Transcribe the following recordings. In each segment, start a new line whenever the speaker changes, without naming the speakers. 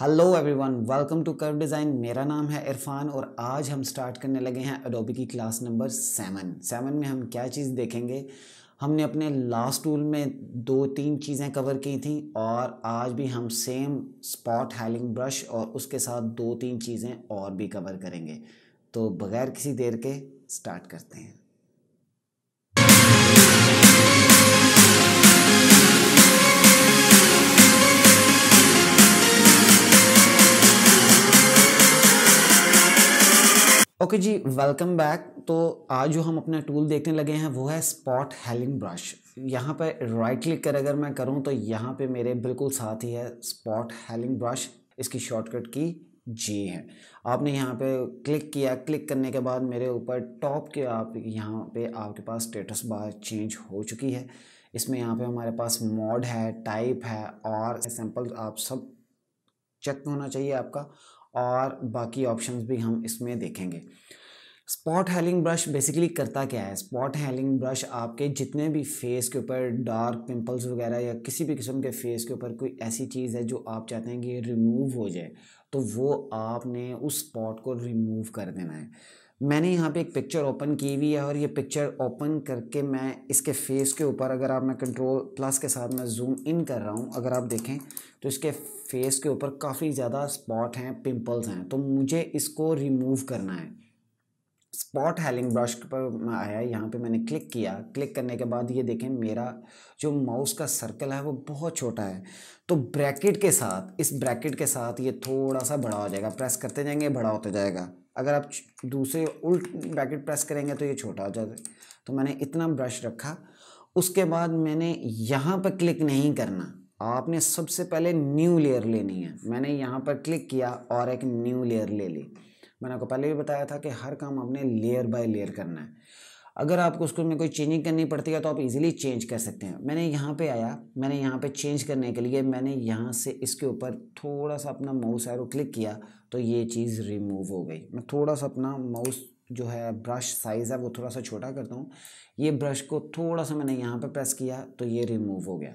Hello everyone welcome to curve design मेरा नाम है इरफान और आज हम स्टार्ट करने लगे हैं अडोबी की क्लास नंबर सेवन सेवन में हम क्या चीज़ देखेंगे हमने अपने लास्ट टूल में दो तीन चीज़ें कवर की थी और आज भी हम सेम स्पॉट हैलिंग ब्रश और उसके साथ दो तीन चीज़ें और भी कवर करेंगे तो बगैर किसी देर के स्टार्ट करते हैं ओके जी वेलकम बैक तो आज जो हम अपना टूल देखने लगे हैं वो है स्पॉट हेलिंग ब्रश यहाँ पर राइट क्लिक कर अगर मैं करूँ तो यहाँ पे मेरे बिल्कुल साथ ही है स्पॉट हेलिंग ब्रश इसकी शॉर्टकट की जी है आपने यहाँ पे क्लिक किया क्लिक करने के बाद मेरे ऊपर टॉप के आप यहाँ पे आपके पास स्टेटस बार चेंज हो चुकी है इसमें यहाँ पे हमारे पास मॉड है टाइप है और सैम्पल आप सब चेक होना चाहिए आपका और बाकी ऑप्शंस भी हम इसमें देखेंगे स्पॉट हेलिंग ब्रश बेसिकली करता क्या है स्पॉट हेलिंग ब्रश आपके जितने भी फेस के ऊपर डार्क पिंपल्स वगैरह या किसी भी किस्म के फेस के ऊपर कोई ऐसी चीज़ है जो आप चाहते हैं कि रिमूव हो जाए तो वो आपने उस स्पॉट को रिमूव कर देना है मैंने यहाँ पे एक पिक्चर ओपन की हुई है और ये पिक्चर ओपन करके मैं इसके फेस के ऊपर अगर आप मैं कंट्रोल प्लस के साथ मैं जूम इन कर रहा हूँ अगर आप देखें तो इसके फेस के ऊपर काफ़ी ज़्यादा स्पॉट हैं पिंपल्स हैं तो मुझे इसको रिमूव करना है स्पॉट हैलिंग ब्रश पर आया यहाँ पे मैंने क्लिक किया क्लिक करने के बाद ये देखें मेरा जो माउस का सर्कल है वो बहुत छोटा है तो ब्रैकेट के साथ इस ब्रैकेट के साथ ये थोड़ा सा बड़ा हो जाएगा प्रेस करते जाएंगे बड़ा होता जाएगा अगर आप दूसरे उल्ट ब्रैकेट प्रेस करेंगे तो ये छोटा हो जाएगा तो मैंने इतना ब्रश रखा उसके बाद मैंने यहाँ पर क्लिक नहीं करना आपने सबसे पहले न्यू लेयर लेनी है मैंने यहाँ पर क्लिक किया और एक न्यू लेयर ले ली ले। मैंने आपको पहले भी बताया था कि हर काम आपने लेयर बाय लेयर करना है अगर आपको उसको में कोई चेंजिंग करनी पड़ती है तो आप इजीली चेंज कर सकते हैं मैंने यहाँ पे आया मैंने यहाँ पे चेंज करने के लिए मैंने यहाँ से इसके ऊपर थोड़ा सा अपना माउस एरो क्लिक किया तो ये चीज़ रिमूव हो गई मैं थोड़ा सा अपना माउस जो है ब्रश साइज़ है वो थोड़ा सा छोटा करता हूँ ये ब्रश को थोड़ा सा मैंने यहाँ पर प्रेस किया तो ये रिमूव हो गया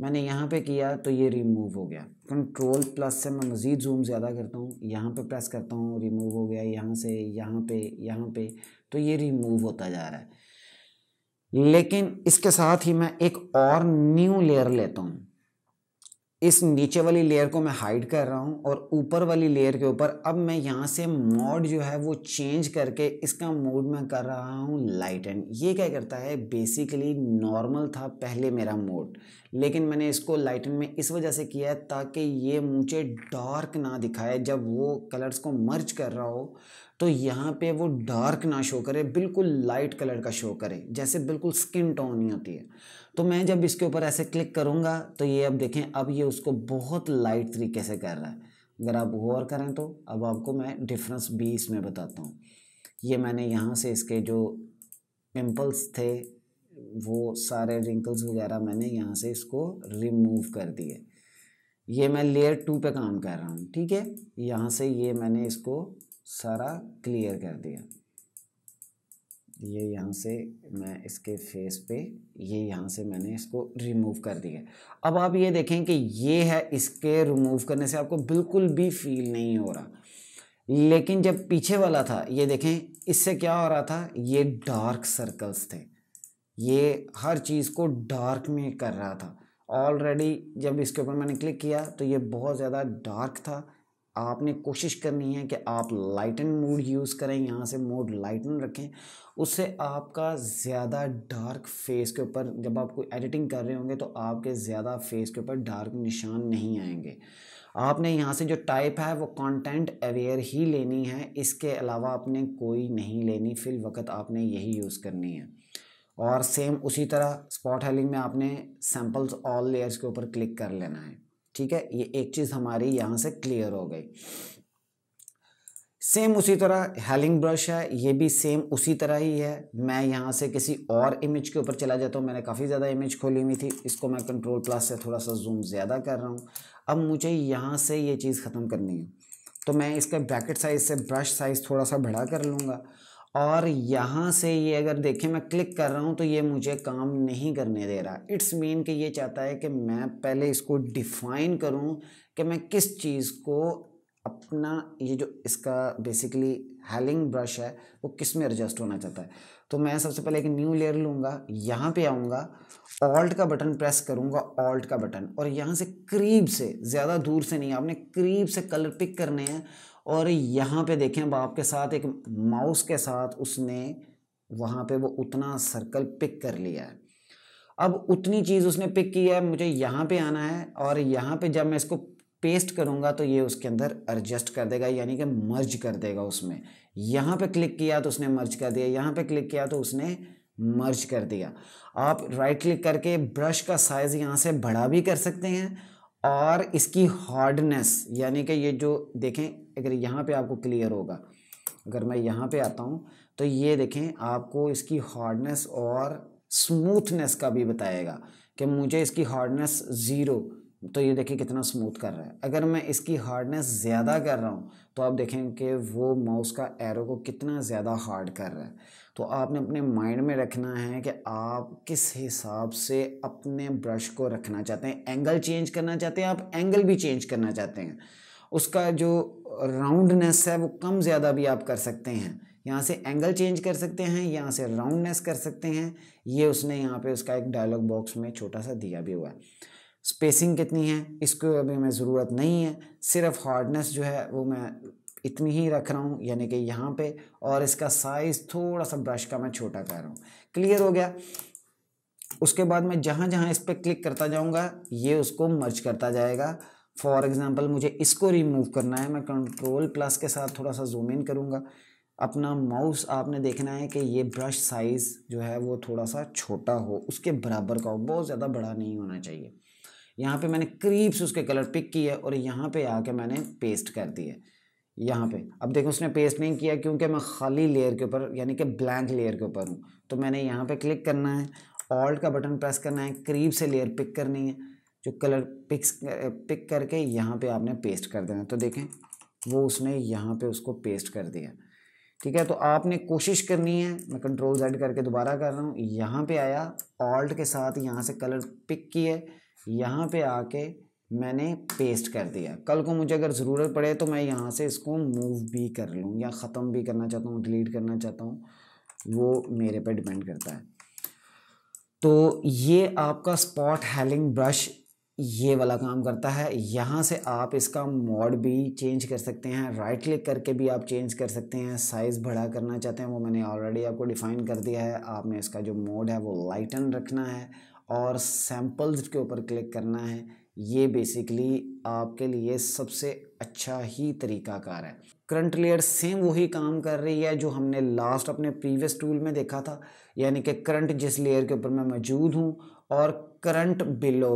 मैंने यहाँ पे किया तो ये रिमूव हो गया कंट्रोल प्लस से मैं मज़ीद जूम ज़्यादा करता हूँ यहाँ पे प्रेस करता हूँ रिमूव हो गया यहाँ से यहाँ पे यहाँ पे तो ये रिमूव होता जा रहा है लेकिन इसके साथ ही मैं एक और न्यू लेयर लेता हूँ इस नीचे वाली लेयर को मैं हाइड कर रहा हूँ और ऊपर वाली लेयर के ऊपर अब मैं यहाँ से मोड जो है वो चेंज करके इसका मोड मैं कर रहा हूँ लाइटन ये क्या करता है बेसिकली नॉर्मल था पहले मेरा मोड लेकिन मैंने इसको लाइटन में इस वजह से किया है ताकि ये मुझे डार्क ना दिखाए जब वो कलर्स को मर्ज कर रहा हो तो यहाँ पे वो डार्क ना शो करे बिल्कुल लाइट कलर का शो करे जैसे बिल्कुल स्किन टोन ही होती है तो मैं जब इसके ऊपर ऐसे क्लिक करूँगा तो ये अब देखें अब ये उसको बहुत लाइट तरीके से कर रहा है अगर आप गौर करें तो अब आपको मैं डिफरेंस भी इसमें बताता हूँ ये मैंने यहाँ से इसके जो पिम्पल्स थे वो सारे रिंकल्स वगैरह मैंने यहाँ से इसको रिमूव कर दिए ये मैं लेयर टू पे काम कर रहा हूँ ठीक है यहाँ से ये मैंने इसको सारा क्लियर कर दिया ये यहाँ से मैं इसके फेस पे ये यहाँ से मैंने इसको रिमूव कर दिया अब आप ये देखें कि ये है इसके रिमूव करने से आपको बिल्कुल भी फील नहीं हो रहा लेकिन जब पीछे वाला था ये देखें इससे क्या हो रहा था ये डार्क सर्कल्स थे ये हर चीज़ को डार्क में कर रहा था ऑलरेडी जब इसके ऊपर मैंने क्लिक किया तो ये बहुत ज़्यादा डार्क था आपने कोशिश करनी है कि आप लाइटन मूड यूज़ करें यहाँ से मूड लाइटन रखें उससे आपका ज़्यादा डार्क फेस के ऊपर जब आप कोई एडिटिंग कर रहे होंगे तो आपके ज़्यादा फेस के ऊपर डार्क निशान नहीं आएंगे आपने यहाँ से जो टाइप है वो कंटेंट अवेयर ही लेनी है इसके अलावा आपने कोई नहीं लेनी फिल वक्त आपने यही यूज़ करनी है और सेम उसी तरह स्पॉट हेलिंग में आपने सैम्पल्स ऑल लेयर्स के ऊपर क्लिक कर लेना है ठीक है ये एक चीज़ हमारी यहां से क्लियर हो गई सेम उसी तरह हेलिंग ब्रश है ये भी सेम उसी तरह ही है मैं यहाँ से किसी और इमेज के ऊपर चला जाता हूँ मैंने काफ़ी ज़्यादा इमेज खोली हुई थी इसको मैं कंट्रोल प्लस से थोड़ा सा जूम ज़्यादा कर रहा हूँ अब मुझे यहाँ से ये चीज़ ख़त्म करनी है तो मैं इसका ब्रैकेट साइज़ से ब्रश साइज़ थोड़ा सा बड़ा कर लूँगा और यहाँ से ये अगर देखें मैं क्लिक कर रहा हूँ तो ये मुझे काम नहीं करने दे रहा इट्स मीन कि ये चाहता है कि मैं पहले इसको डिफ़ाइन करूँ कि मैं किस चीज़ को अपना ये जो इसका बेसिकली हेलिंग ब्रश है वो किस में एडजस्ट होना चाहता है तो मैं सबसे पहले एक न्यू लेयर लूँगा यहाँ पे आऊँगा ऑल्ट का बटन प्रेस करूँगा ऑल्ट का बटन और यहाँ से करीब से ज़्यादा दूर से नहीं आपने करीब से कलर पिक करने हैं और यहाँ पे देखें अब आपके साथ एक माउस के साथ उसने वहाँ पे वो उतना सर्कल पिक कर लिया है अब उतनी चीज़ उसने पिक की है मुझे यहाँ पे आना है और यहाँ पे जब मैं इसको पेस्ट करूँगा तो ये उसके अंदर एडजस्ट कर देगा यानी कि मर्ज कर देगा उसमें यहाँ पे क्लिक किया तो उसने मर्ज कर दिया यहाँ पे क्लिक किया तो उसने मर्ज कर दिया आप राइट क्लिक करके ब्रश का साइज़ यहाँ से बड़ा भी कर सकते हैं और इसकी हार्डनेस यानी कि ये जो देखें अगर यहाँ पे आपको क्लियर होगा अगर मैं यहाँ पे आता हूँ तो ये देखें आपको इसकी हार्डनेस और स्मूथनेस का भी बताएगा कि मुझे इसकी हार्डनेस ज़ीरो तो ये देखिए कितना स्मूथ कर रहा है अगर मैं इसकी हार्डनेस ज़्यादा कर रहा हूँ तो आप देखें कि वो माउस का एरो को कितना ज़्यादा हार्ड कर रहा है तो आपने अपने माइंड में रखना है कि आप किस हिसाब से अपने ब्रश को रखना चाहते हैं एंगल चेंज करना चाहते हैं आप एंगल भी चेंज करना चाहते हैं उसका जो राउंडनेस है वो कम ज़्यादा भी आप कर सकते हैं यहाँ से एंगल चेंज कर सकते हैं यहाँ से राउंडनेस कर सकते हैं ये उसने यहाँ पे उसका एक डायलॉग बॉक्स में छोटा सा दिया भी हुआ है स्पेसिंग कितनी है इसको अभी हमें ज़रूरत नहीं है सिर्फ हार्डनेस जो है वो मैं इतनी ही रख रहा हूँ यानी कि यहाँ पे और इसका साइज़ थोड़ा सा ब्रश का मैं छोटा कर रहा हूँ क्लियर हो गया उसके बाद मैं जहाँ जहाँ इस पर क्लिक करता जाऊँगा ये उसको मर्ज करता जाएगा फॉर एग्ज़ाम्पल मुझे इसको रिमूव करना है मैं कंट्रोल प्लस के साथ थोड़ा सा जूम इन करूँगा अपना माउस आपने देखना है कि ये ब्रश साइज़ जो है वो थोड़ा सा छोटा हो उसके बराबर का हो बहुत ज़्यादा बड़ा नहीं होना चाहिए यहाँ पे मैंने क्रीप्स उसके कलर पिक किए और यहाँ पे आके मैंने पेस्ट कर दिए यहाँ पे अब देखो उसने पेस्ट नहीं किया क्योंकि मैं खाली लेयर के ऊपर यानी कि ब्लैंक लेयर के ऊपर हूँ तो मैंने यहाँ पे क्लिक करना है ऑल्ट का बटन प्रेस करना है क्रीप से लेयर पिक करनी है जो कलर पिक्स पिक करके यहाँ पे आपने पेस्ट कर देना तो देखें वो उसने यहाँ पे उसको पेस्ट कर दिया ठीक है तो आपने कोशिश करनी है मैं कंट्रोल जेड करके दोबारा कर रहा हूँ यहाँ पे आया ऑल्ट के साथ यहाँ से कलर पिक किए यहाँ पे आके मैंने पेस्ट कर दिया कल को मुझे अगर ज़रूरत पड़े तो मैं यहाँ से इसको मूव भी कर लूँ या ख़त्म भी करना चाहता हूँ डिलीट करना चाहता हूँ वो मेरे पे डिपेंड करता है तो ये आपका स्पॉट हेलिंग ब्रश ये वाला काम करता है यहाँ से आप इसका मॉड भी चेंज कर सकते हैं राइट क्लिक करके भी आप चेंज कर सकते हैं साइज़ बड़ा करना चाहते हैं वो मैंने ऑलरेडी आपको डिफ़ाइन कर दिया है आपने इसका जो मोड है वो लाइटन रखना है और सैम्पल्स के ऊपर क्लिक करना है ये बेसिकली आपके लिए सबसे अच्छा ही तरीकाकार है करंट लेयर सेम वही काम कर रही है जो हमने लास्ट अपने प्रीवियस टूल में देखा था यानी कि करंट जिस लेयर के ऊपर मैं मौजूद हूँ और करंट बिलो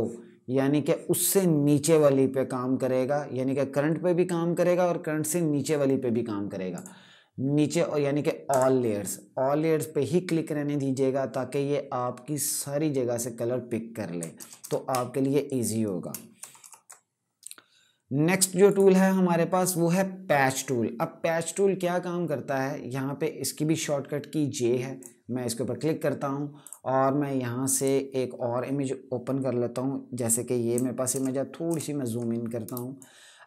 यानी कि उससे नीचे वाली पे काम करेगा यानी कि करंट पे भी काम करेगा और करंट से नीचे वाली पे भी काम करेगा नीचे और यानी कि ऑल लेयर्स ऑल लेयर्स पे ही क्लिक रहने दीजिएगा ताकि ये आपकी सारी जगह से कलर पिक कर ले तो आपके लिए इजी होगा नेक्स्ट जो टूल है हमारे पास वो है पैच टूल अब पैच टूल क्या काम करता है यहाँ पे इसकी भी शॉर्टकट की जे है मैं इसके ऊपर क्लिक करता हूँ और मैं यहाँ से एक और इमेज ओपन कर लेता हूँ जैसे कि ये मेरे पास इमेज है थोड़ी सी मैं जूम इन करता हूँ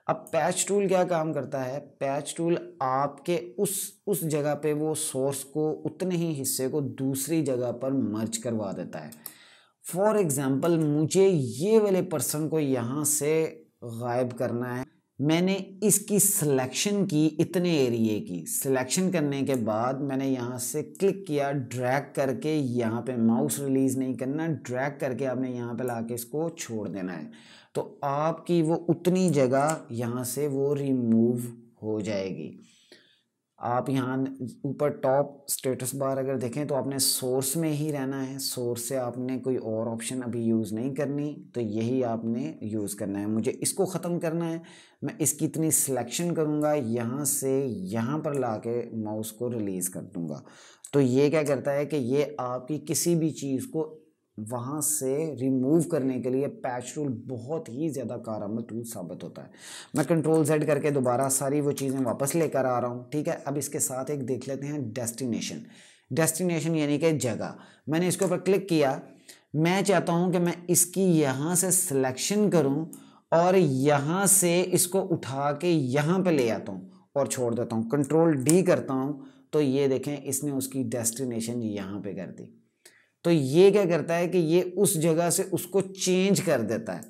अब पैच टूल क्या काम करता है पैच टूल आपके उस उस जगह पे वो सोर्स को उतने ही हिस्से को दूसरी जगह पर मर्ज करवा देता है फॉर एग्ज़ाम्पल मुझे ये वाले पर्सन को यहाँ से गायब करना है मैंने इसकी सिलेक्शन की इतने एरिए की सिलेक्शन करने के बाद मैंने यहाँ से क्लिक किया ड्रैग करके यहाँ पे माउस रिलीज़ नहीं करना ड्रैग करके आपने यहाँ पे लाके इसको छोड़ देना है तो आपकी वो उतनी जगह यहाँ से वो रिमूव हो जाएगी आप यहाँ ऊपर टॉप स्टेटस बार अगर देखें तो आपने सोर्स में ही रहना है सोर्स से आपने कोई और ऑप्शन अभी यूज़ नहीं करनी तो यही आपने यूज़ करना है मुझे इसको ख़त्म करना है मैं इसकी इतनी सिलेक्शन करूँगा यहाँ से यहाँ पर ला के माउस को रिलीज़ कर दूँगा तो ये क्या करता है कि ये आपकी किसी भी चीज़ को वहाँ से रिमूव करने के लिए पैच रूल बहुत ही ज़्यादा कारामद टूल साबित होता है मैं कंट्रोल जेड करके दोबारा सारी वो चीज़ें वापस लेकर आ रहा हूँ ठीक है अब इसके साथ एक देख लेते हैं डेस्टिनेशन डेस्टिनेशन यानी कि जगह मैंने इसके ऊपर क्लिक किया मैं चाहता हूँ कि मैं इसकी यहाँ से सिलेक्शन करूँ और यहाँ से इसको उठा के यहाँ पर ले आता हूँ और छोड़ देता हूँ कंट्रोल डी करता हूँ तो ये देखें इसने उसकी डेस्टिनेशन यहाँ पर कर दी तो ये क्या करता है कि ये उस जगह से उसको चेंज कर देता है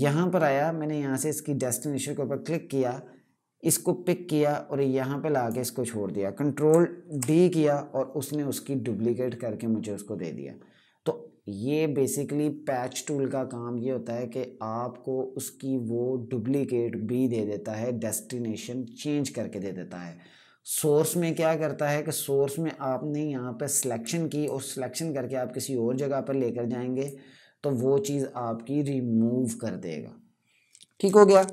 यहाँ पर आया मैंने यहाँ से इसकी डेस्टिनेशन के ऊपर क्लिक किया इसको पिक किया और यहाँ पे ला के इसको छोड़ दिया कंट्रोल डी किया और उसने उसकी डुप्लीकेट करके मुझे उसको दे दिया तो ये बेसिकली पैच टूल का काम ये होता है कि आपको उसकी वो डुप्लीकेट भी दे देता है डेस्टिनेशन चेंज करके दे देता है सोर्स में क्या करता है कि सोर्स में आपने यहाँ पर सिलेक्शन की और सिलेक्शन करके आप किसी और जगह पर लेकर जाएंगे तो वो चीज़ आपकी रिमूव कर देगा ठीक हो गया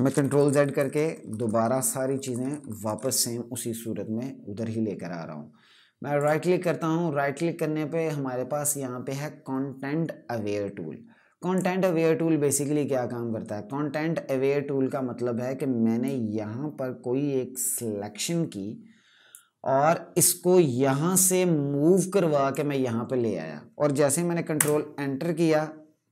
मैं कंट्रोल जेड करके दोबारा सारी चीज़ें वापस सेम उसी सूरत में उधर ही लेकर आ रहा हूँ मैं राइट क्लिक करता हूँ राइट क्लिक करने पे हमारे पास यहाँ पे है content aware tool content aware tool basically क्या काम करता है कंटेंट अवेयर टूल का मतलब है कि मैंने यहाँ पर कोई एक सिलेक्शन की और इसको यहाँ से मूव करवा के मैं यहाँ पर ले आया और जैसे मैंने कंट्रोल एंटर किया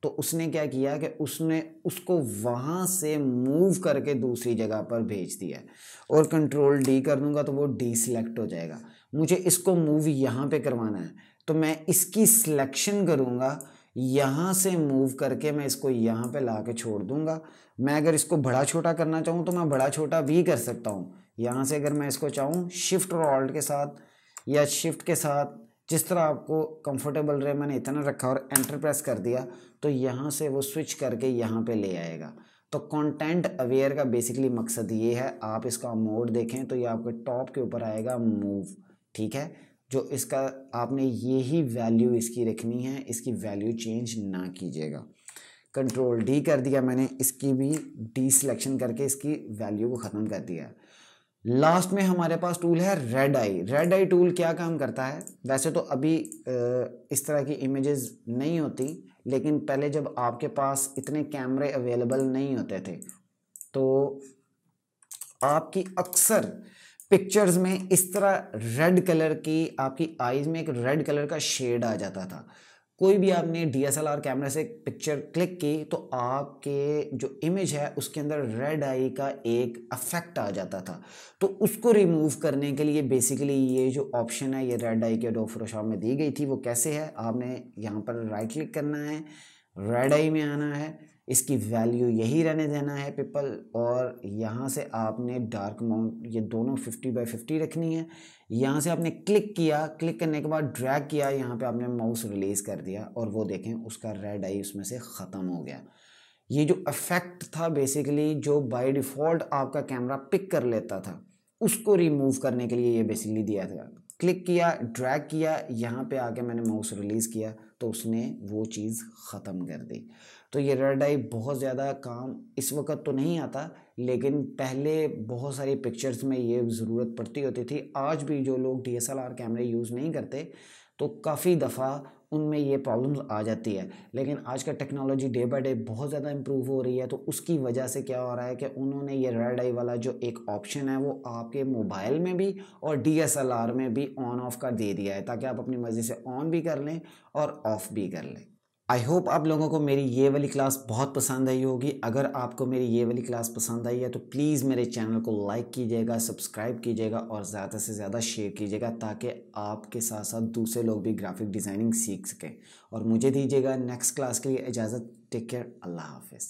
तो उसने क्या किया कि उसने उसको वहाँ से मूव करके दूसरी जगह पर भेज दिया और कंट्रोल डी कर दूंगा तो वो डी सिलेक्ट हो जाएगा मुझे इसको मूव यहाँ पे करवाना है तो मैं इसकी सिलेक्शन करूँगा यहाँ से मूव करके मैं इसको यहाँ पे ला के छोड़ दूंगा मैं अगर इसको बड़ा छोटा करना चाहूँ तो मैं बड़ा छोटा भी कर सकता हूँ यहाँ से अगर मैं इसको चाहूँ शिफ्ट और ऑल्ट के साथ या शिफ्ट के साथ जिस तरह आपको कंफर्टेबल रहे मैंने इतना रखा और एंटर प्रेस कर दिया तो यहाँ से वो स्विच करके यहाँ पे ले आएगा तो कंटेंट अवेयर का बेसिकली मकसद ये है आप इसका मोड देखें तो ये आपके टॉप के ऊपर आएगा मूव ठीक है जो इसका आपने ये ही वैल्यू इसकी रखनी है इसकी वैल्यू चेंज ना कीजिएगा कंट्रोल डी कर दिया मैंने इसकी भी डी सिलेक्शन करके इसकी वैल्यू को ख़त्म कर दिया लास्ट में हमारे पास टूल है red eye red eye tool क्या काम करता है वैसे तो अभी इस तरह की इमेजेस नहीं होती लेकिन पहले जब आपके पास इतने कैमरे अवेलेबल नहीं होते थे तो आपकी अक्सर पिक्चर्स में इस तरह रेड कलर की आपकी आईज में एक रेड कलर का शेड आ जाता था कोई भी आपने डीएसएलआर कैमरा से पिक्चर क्लिक की तो आपके जो इमेज है उसके अंदर रेड आई का एक अफेक्ट आ जाता था तो उसको रिमूव करने के लिए बेसिकली ये जो ऑप्शन है ये रेड आई के शॉप में दी गई थी वो कैसे है आपने यहाँ पर राइट क्लिक करना है रेड आई में आना है इसकी वैल्यू यही रहने देना है पीपल और यहाँ से आपने डार्क माउंट ये दोनों 50 बाई 50 रखनी है यहाँ से आपने क्लिक किया क्लिक करने के बाद ड्रैग किया यहाँ पे आपने माउस रिलीज़ कर दिया और वो देखें उसका रेड आई उसमें से ख़त्म हो गया ये जो इफेक्ट था बेसिकली जो बाय डिफ़ॉल्ट आपका कैमरा पिक कर लेता था उसको रिमूव करने के लिए ये बेसिकली दिया था क्लिक किया ड्रैग किया यहाँ पे आके मैंने माउस रिलीज़ किया तो उसने वो चीज़ ख़त्म कर दी तो ये रेड आई बहुत ज़्यादा काम इस वक्त तो नहीं आता लेकिन पहले बहुत सारी पिक्चर्स में ये ज़रूरत पड़ती होती थी आज भी जो लोग डी कैमरे यूज़ नहीं करते तो काफ़ी दफ़ा उनमें ये प्रॉब्लम्स आ जाती है लेकिन आज का टेक्नोलॉजी डे बाई डे बहुत ज़्यादा इम्प्रूव हो रही है तो उसकी वजह से क्या हो रहा है कि उन्होंने ये रेड आई वाला जो एक ऑप्शन है वो आपके मोबाइल में भी और डी में भी ऑन ऑफ का दे दिया है ताकि आप अपनी मर्ज़ी से ऑन भी कर लें और ऑफ़ भी कर लें आई होप आप लोगों को मेरी ये वाली क्लास बहुत पसंद आई होगी अगर आपको मेरी ये वाली क्लास पसंद आई है तो प्लीज़ मेरे चैनल को लाइक कीजिएगा सब्सक्राइब कीजिएगा और ज़्यादा से ज़्यादा शेयर कीजिएगा ताकि आपके साथ साथ दूसरे लोग भी ग्राफिक डिज़ाइनिंग सीख सकें और मुझे दीजिएगा नेक्स्ट क्लास के लिए इजाज़त टेक केयर अल्लाह हाफिज़